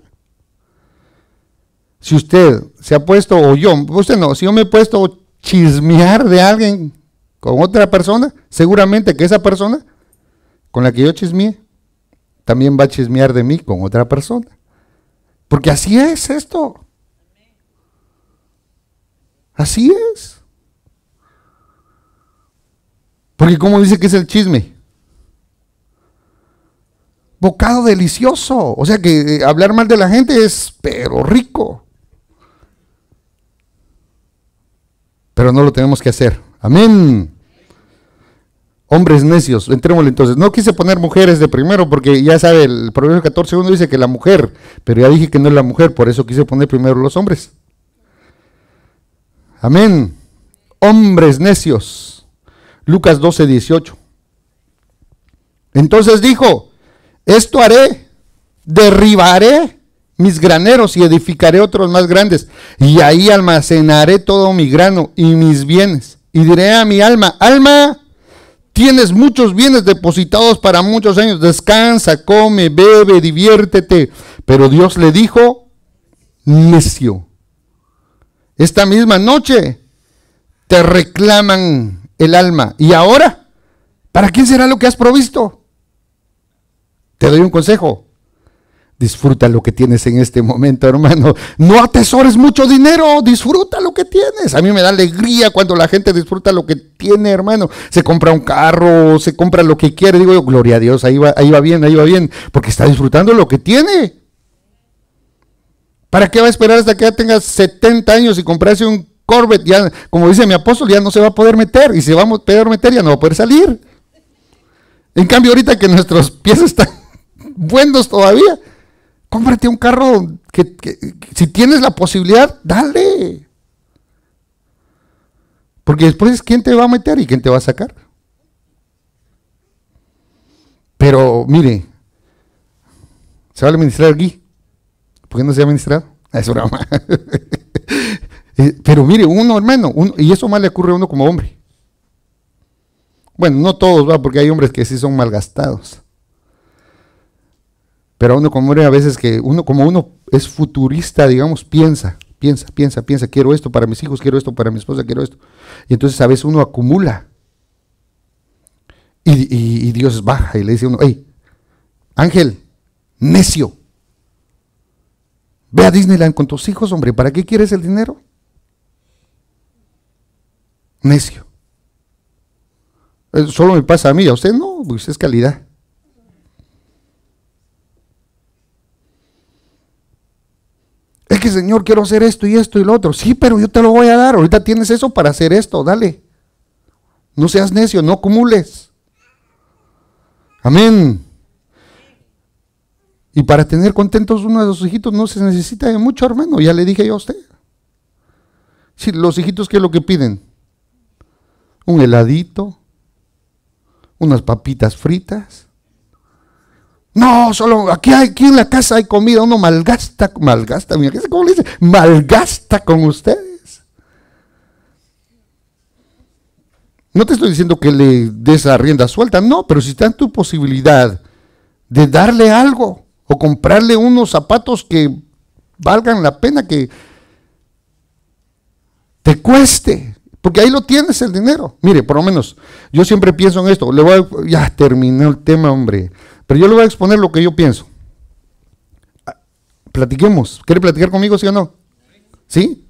Si usted se ha puesto, o yo, usted no, si yo me he puesto chismear de alguien con otra persona, seguramente que esa persona con la que yo chismeé, también va a chismear de mí con otra persona. Porque así es esto. Así es. Porque como dice que es el chisme? Bocado delicioso. O sea que eh, hablar mal de la gente es pero rico. Pero no lo tenemos que hacer. Amén hombres necios, entrémosle entonces. No quise poner mujeres de primero porque ya sabe, el Proverbio 14, dice que la mujer, pero ya dije que no es la mujer, por eso quise poner primero los hombres. Amén. Hombres necios. Lucas 12, 18. Entonces dijo, esto haré, derribaré mis graneros y edificaré otros más grandes, y ahí almacenaré todo mi grano y mis bienes. Y diré a mi alma, alma, Tienes muchos bienes depositados para muchos años. Descansa, come, bebe, diviértete. Pero Dios le dijo, necio. Esta misma noche te reclaman el alma. ¿Y ahora? ¿Para quién será lo que has provisto? Te doy un consejo. Disfruta lo que tienes en este momento, hermano. No atesores mucho dinero, disfruta lo que tienes. A mí me da alegría cuando la gente disfruta lo que tiene, hermano. Se compra un carro, se compra lo que quiere. Digo yo, gloria a Dios, ahí va, ahí va bien, ahí va bien, porque está disfrutando lo que tiene. ¿Para qué va a esperar hasta que ya tenga 70 años y comprase un Corvette? Ya, como dice mi apóstol, ya no se va a poder meter. Y si va a poder meter, ya no va a poder salir. En cambio, ahorita que nuestros pies están buenos todavía, cómprate un carro que, si tienes la posibilidad, dale. Porque después, ¿quién te va a meter y quién te va a sacar? Pero mire, ¿se va a administrar aquí? ¿Por qué no se ha administrado? Ah, es broma. Eh, pero mire, uno hermano, y eso más le ocurre a uno como hombre. Bueno, no todos, va, porque hay hombres que sí son malgastados. Pero uno como hombre a veces que uno como uno es futurista, digamos, piensa, piensa, piensa, piensa, quiero esto para mis hijos, quiero esto para mi esposa, quiero esto. Y entonces a veces uno acumula. Y, y Dios baja y le dice a uno, hey, Ángel, necio, ve a Disneyland con tus hijos, hombre, ¿para qué quieres el dinero? Necio. Eh, solo me pasa a mí, a usted no, pues es calidad. que Señor, quiero hacer esto y esto y lo otro. Sí, pero yo te lo voy a dar. Ahorita tienes eso para hacer esto, dale. No seas necio, no acumules. Amén. Y para tener contentos uno de los hijitos no se necesita de mucho, hermano. Ya le dije yo a usted. Si los hijitos, ¿qué es lo que piden? Un heladito, unas papitas fritas, no, solo aquí, hay, en la casa hay comida, uno malgasta, malgasta, ¿cómo le dice? Malgasta con ustedes. No te estoy diciendo que le des la rienda suelta, no, pero si está en tu posibilidad de darle algo o comprarle unos zapatos que valgan la pena, que te cueste, porque ahí lo tienes el dinero. Mire, por lo menos, yo siempre pienso en esto, le voy ya terminé el tema, hombre. Pero yo le voy a exponer lo que yo pienso. Ah, platiquemos. ¿Quiere platicar conmigo, sí o no? ¿Sí?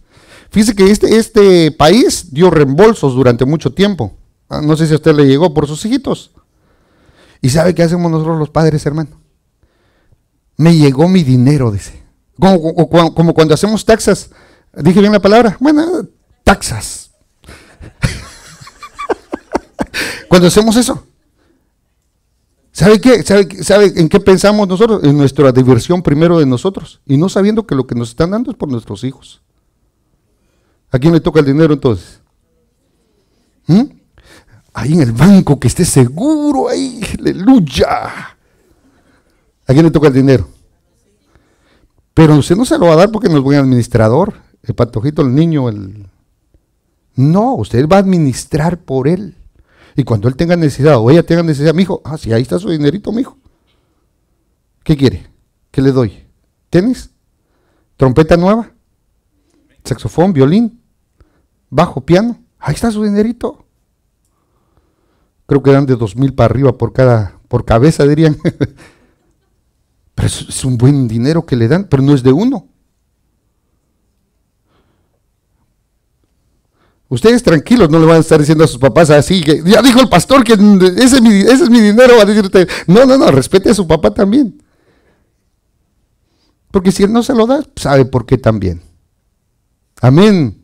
Fíjese que este, este país dio reembolsos durante mucho tiempo. Ah, no sé si a usted le llegó por sus hijitos. ¿Y sabe qué hacemos nosotros los padres, hermano? Me llegó mi dinero, dice. Como, como cuando hacemos taxas. Dije bien la palabra. Bueno, taxas. cuando hacemos eso. ¿Sabe qué? ¿Sabe, en qué pensamos nosotros? En nuestra diversión primero de nosotros. Y no sabiendo que lo que nos están dando es por nuestros hijos. ¿A quién le toca el dinero entonces? ¿Mm? Ahí en el banco, que esté seguro, ahí, aleluya. ¿A quién le toca el dinero? Pero usted no se lo va a dar porque no es buen administrador. El patojito, el niño, el... No, usted va a administrar por él. Y cuando él tenga necesidad o ella tenga necesidad, mi hijo, ah, sí, ahí está su dinerito, mi hijo. ¿Qué quiere? ¿Qué le doy? ¿Tenis? ¿Trompeta nueva? ¿Saxofón? ¿Violín? ¿Bajo? ¿Piano? Ahí está su dinerito. Creo que dan de dos mil para arriba por cada, por cabeza, dirían. pero es un buen dinero que le dan, pero no es de uno. Ustedes tranquilos, no le van a estar diciendo a sus papás así, que ya dijo el pastor que ese es mi, dinero, va a decirte, no, no, no, respete a su papá también. Porque si él no se lo da, sabe por qué también. Amén.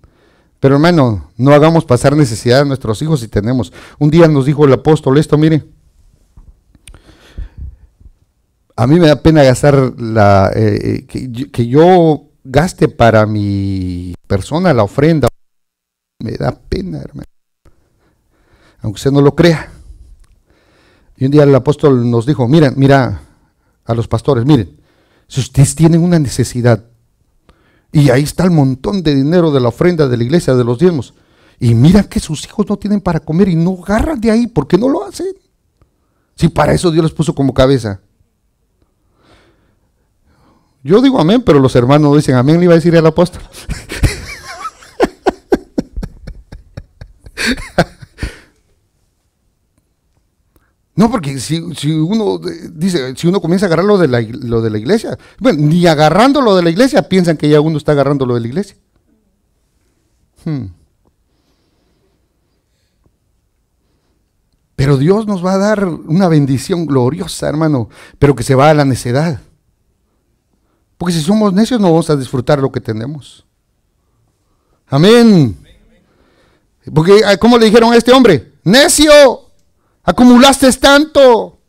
Pero hermano, no hagamos pasar necesidad a nuestros hijos si tenemos. Un día nos dijo el apóstol esto, mire. A mí me da pena gastar la, eh, eh, que yo gaste para mi persona la ofrenda me da pena, hermano. Aunque usted no lo crea. Y un día el apóstol nos dijo, miren, mira a los pastores, miren, si ustedes tienen una necesidad, y ahí está el montón de dinero de la ofrenda de la iglesia, de los diezmos, y mira que sus hijos no tienen para comer y no agarran de ahí, ¿por qué no lo hacen? Si para eso Dios les puso como cabeza. Yo digo amén, pero los hermanos dicen amén, le iba a decir el apóstol. No, porque si, uno eh, dice, si uno comienza a agarrar lo de, la, lo de la iglesia, bueno, ni agarrando lo de la iglesia piensan que ya uno está agarrando lo de la iglesia. Hmm. Pero Dios nos va a dar una bendición gloriosa, hermano, pero que se va a la necedad. Porque si somos necios no vamos a disfrutar lo que tenemos. Amén. Porque, ah, ¿cómo le dijeron a este hombre? Necio, Acumulaste tanto.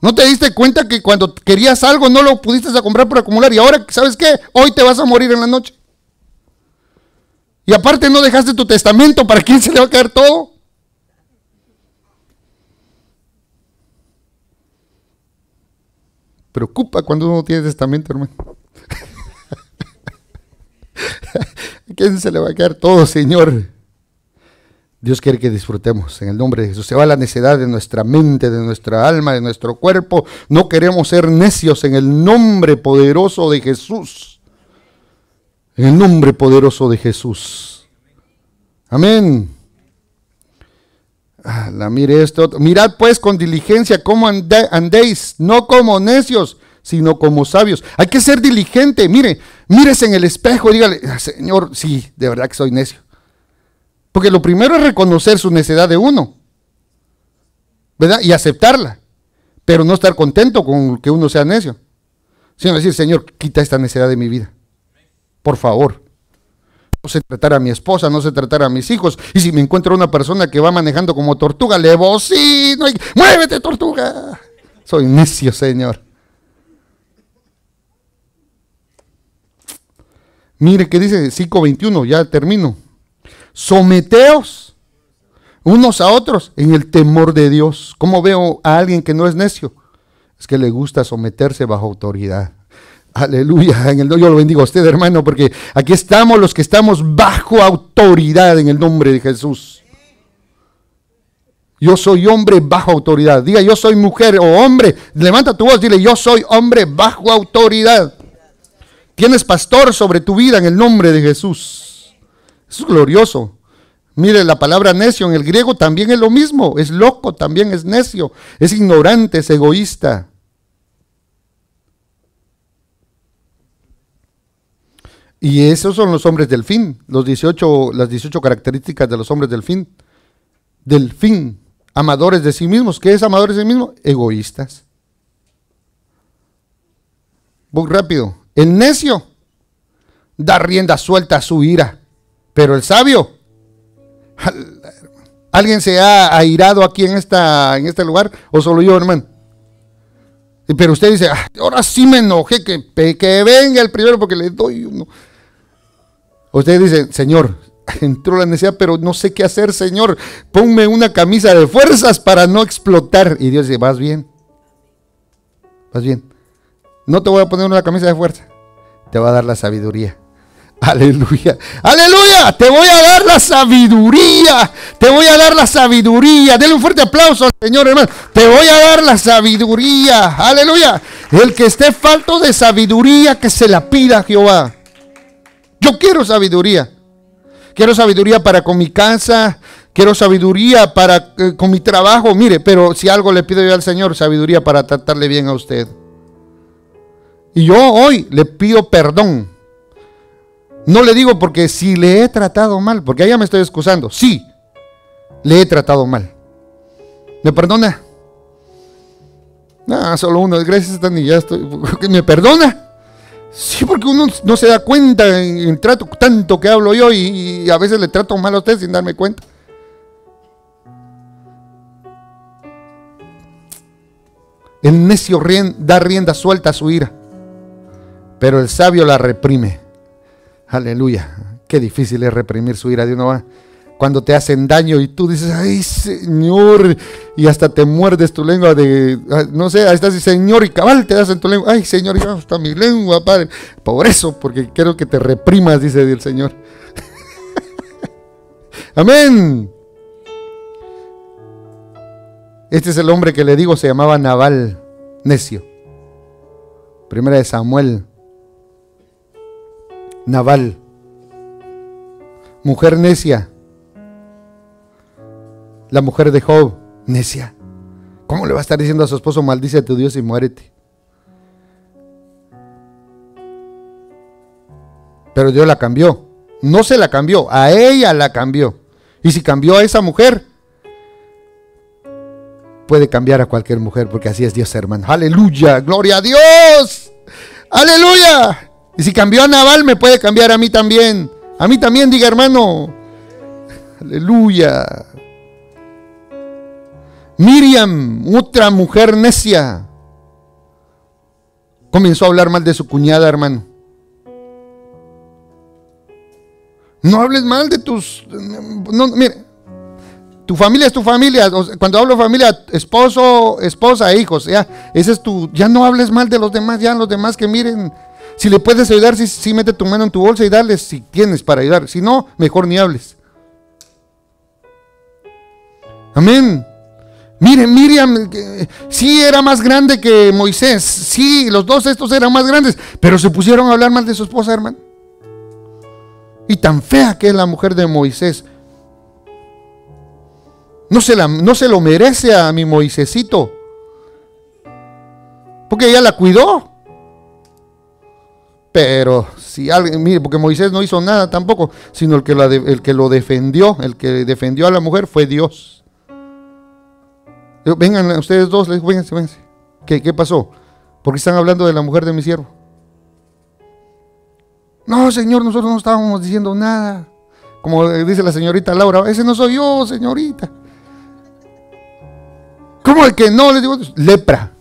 ¿No te diste cuenta que cuando querías algo no lo pudiste comprar por acumular? Y ahora, ¿sabes qué? Hoy te vas a morir en la noche. Y aparte no dejaste tu testamento, ¿para quién se le va a quedar todo? Preocupa cuando uno tiene testamento, hermano. ¿A quién se le va a quedar todo, Señor? Dios quiere que disfrutemos en el nombre de Jesús. Se va la necedad de nuestra mente, de nuestra alma, de nuestro cuerpo. No queremos ser necios en el nombre poderoso de Jesús. En el nombre poderoso de Jesús. Amén. Ah, la mire esto. Mirad pues con diligencia cómo andéis, no como necios, sino como sabios. Hay que ser diligente. Mire, mírese en el espejo dígale, ah, Señor, sí, de verdad que soy necio. Porque lo primero es reconocer su necedad de uno, ¿verdad? Y aceptarla, pero no estar contento con que uno sea necio, sino decir, Señor, quita esta necedad de mi vida, por favor. No sé tratar a mi esposa, no sé tratar a mis hijos. Y si me encuentro una persona que va manejando como tortuga, le bocino y ¡muévete, tortuga! Soy necio, Señor. Mire que dice 5.21, ya termino someteos unos a otros en el temor de Dios. ¿Cómo veo a alguien que no es necio? Es que le gusta someterse bajo autoridad. Aleluya, en el yo lo bendigo a usted, hermano, porque aquí estamos los que estamos bajo autoridad en el nombre de Jesús. Yo soy hombre bajo autoridad. Diga, yo soy mujer o hombre. Levanta tu voz, dile, yo soy hombre bajo autoridad. Tienes pastor sobre tu vida en el nombre de Jesús es glorioso. Mire, la palabra necio en el griego también es lo mismo, es loco, también es necio, es ignorante, es egoísta. Y esos son los hombres del fin, los las 18 características de los hombres del fin. Del fin, amadores de sí mismos. ¿Qué es amadores de sí mismos? Egoístas. Muy rápido. El necio da rienda suelta a su ira pero el sabio, ¿alguien se ha airado aquí en, esta, en este lugar o solo yo, hermano? Pero usted dice, ahora sí me enojé, que, que venga el primero porque le doy uno. Usted dice, Señor, entró la necesidad, pero no sé qué hacer, Señor. Ponme una camisa de fuerzas para no explotar. Y Dios dice, vas bien, vas bien. No te voy a poner una camisa de fuerza, te va a dar la sabiduría. Aleluya, aleluya, te voy a dar la sabiduría, te voy a dar la sabiduría, denle un fuerte aplauso al Señor hermano, te voy a dar la sabiduría, aleluya, el que esté falto de sabiduría que se la pida Jehová, yo quiero sabiduría, quiero sabiduría para con mi casa, quiero sabiduría para eh, con mi trabajo, mire, pero si algo le pido yo al Señor, sabiduría para tratarle bien a usted, y yo hoy le pido perdón no le digo porque si le he tratado mal, porque allá me estoy excusando. Sí, le he tratado mal. ¿Me perdona? No, ah, solo una. Gracias, y ya estoy. ¿Me perdona? Sí, porque uno no se da cuenta en el trato tanto que hablo yo y, a veces le trato mal a usted sin darme cuenta. El necio da rienda suelta a su ira, pero el sabio la reprime. Aleluya. Qué difícil es reprimir su ira de uno va. Cuando te hacen daño y tú dices, ay Señor, y hasta te muerdes tu lengua de, ah, no sé, ahí estás y Señor, y cabal te das en tu lengua, ay Señor, y está mi lengua, Padre. Por eso, porque quiero que te reprimas, dice el Señor. Amén. Este es el hombre que le digo, se llamaba Naval, necio. Primera de Samuel Naval. Mujer necia. La mujer de Job, necia. ¿Cómo le va a estar diciendo a su esposo, maldice a tu Dios y muérete? Pero Dios la cambió. No se la cambió, a ella la cambió. Y si cambió a esa mujer, puede cambiar a cualquier mujer, porque así es Dios, hermano. Aleluya, gloria a Dios. Aleluya. Y si cambió a Naval, me puede cambiar a mí también. A mí también, diga hermano. Aleluya. Miriam, otra mujer necia, comenzó a hablar mal de su cuñada, hermano. No hables mal de tus... No, mire, tu familia es tu familia. Cuando hablo familia, esposo, esposa, hijos. Ya, ese es tu. Ya no hables mal de los demás. Ya los demás que miren si le puedes ayudar, sí, sí mete tu mano en tu bolsa y dale si tienes para ayudar. Si no, mejor ni hables. Amén. Mire, Miriam eh, sí era más grande que Moisés. Sí, los dos estos eran más grandes. Pero se pusieron a hablar mal de su esposa, hermano. Y tan fea que es la mujer de Moisés. No se, la, no se lo merece a mi Moisésito. Porque ella la cuidó. Pero si alguien, mire, porque Moisés no hizo nada tampoco, sino el que, el que lo defendió, el que defendió a la mujer fue Dios. vengan ustedes dos, les digo, ¿Qué, pasó? Porque están hablando de la mujer de mi siervo? No, Señor, nosotros no estábamos diciendo nada. Como dice la señorita Laura, ese no soy yo, señorita. ¿Cómo el que no? Le digo, lepra.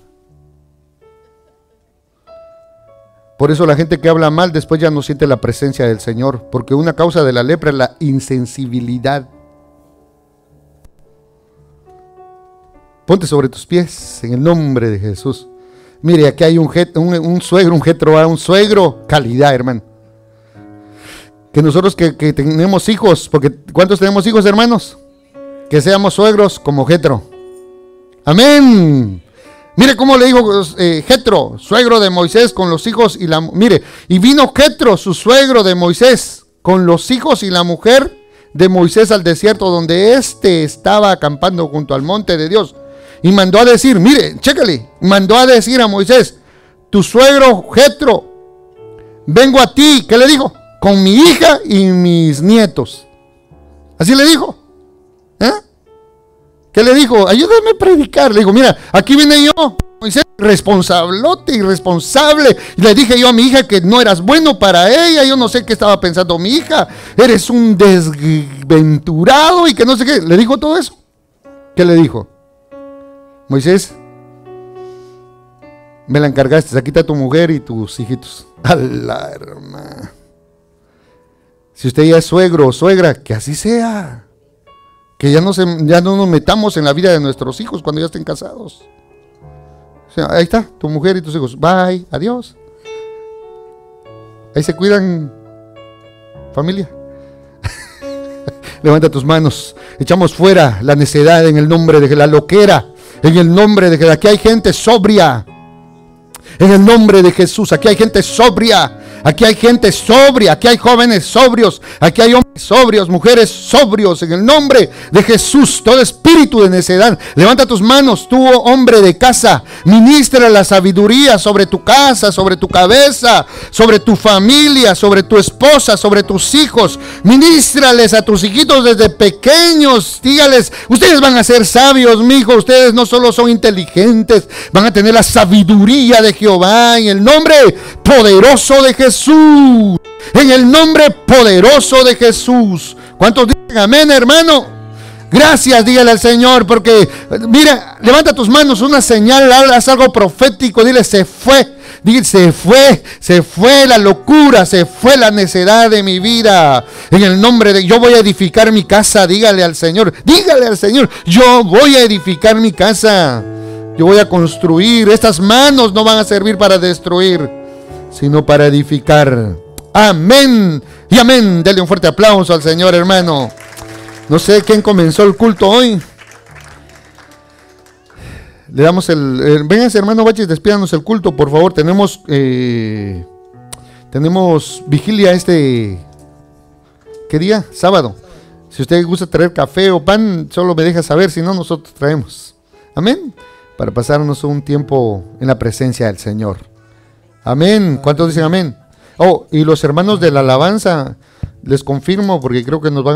Por eso la gente que habla mal después ya no siente la presencia del Señor, porque una causa de la lepra es la insensibilidad. Ponte sobre tus pies en el nombre de Jesús. Mire, aquí hay un, un, suegro, un jetro, un suegro, calidad, hermano. Que nosotros que, que tenemos hijos, porque ¿cuántos tenemos hijos, hermanos? Que seamos suegros como jetro. Amén. Mire cómo le dijo eh, Jetro, suegro de Moisés, con los hijos y la mire, y vino Jetro, su suegro de Moisés, con los hijos y la mujer de Moisés al desierto donde éste estaba acampando junto al monte de Dios. Y mandó a decir, mire, chécale, mandó a decir a Moisés, tu suegro Jetro, vengo a ti, ¿qué le dijo? Con mi hija y mis nietos. Así le dijo. ¿Eh? ¿Qué le dijo? Ayúdame a predicar. Le digo, mira, aquí vine yo. Moisés, responsablote, irresponsable. Le dije yo a mi hija que no eras bueno para ella. Yo no sé qué estaba pensando mi hija. Eres un desventurado y que no sé qué. ¿Le dijo todo eso? ¿Qué le dijo? Moisés, me la encargaste. Aquí está tu mujer y tus hijitos. Alarma. Si usted ya es suegro o suegra, que así sea que ya no, ya no nos metamos en la vida de nuestros hijos cuando ya estén casados. ahí está, tu mujer y tus hijos. Bye, adiós. Ahí se cuidan, familia. Levanta tus manos. Echamos fuera la necedad en el nombre de la loquera. En el nombre de que aquí hay gente sobria. En el nombre de Jesús, aquí hay gente sobria. Aquí hay gente sobria. Aquí hay jóvenes sobrios. Aquí hay hombres sobrios, mujeres, sobrios, en el nombre de Jesús, todo espíritu de necedad, levanta tus manos, tú oh hombre de casa, ministra la sabiduría sobre tu casa, sobre tu cabeza, sobre tu familia, sobre tu esposa, sobre tus hijos, ministrales a tus hijitos desde pequeños, dígales, ustedes van a ser sabios, mi hijo, ustedes no solo son inteligentes, van a tener la sabiduría de Jehová en el nombre poderoso de Jesús. En el nombre poderoso de Jesús. ¿Cuántos dicen amén, hermano? Gracias, dígale al Señor, porque mira, levanta tus manos, una señal, haz algo profético, dile, se fue, dile, se fue, se fue la locura, se fue la necedad de mi vida. En el nombre de, yo voy a edificar mi casa, dígale al Señor, dígale al Señor, yo voy a edificar mi casa, yo voy a construir, estas manos no van a servir para destruir, sino para edificar. Amén. Y amén. dale un fuerte aplauso al Señor, hermano. No sé quién comenzó el culto hoy. Le damos el. vénganse hermano Baches, despídanos el culto, por favor. Tenemos. Eh, tenemos vigilia este. ¿Qué día? Sábado. Si usted gusta traer café o pan, solo me deja saber, si no, nosotros traemos. Amén. Para pasarnos un tiempo en la presencia del Señor. Amén. ¿Cuántos dicen amén? Oh, y los hermanos de la alabanza, les confirmo porque creo que nos van a...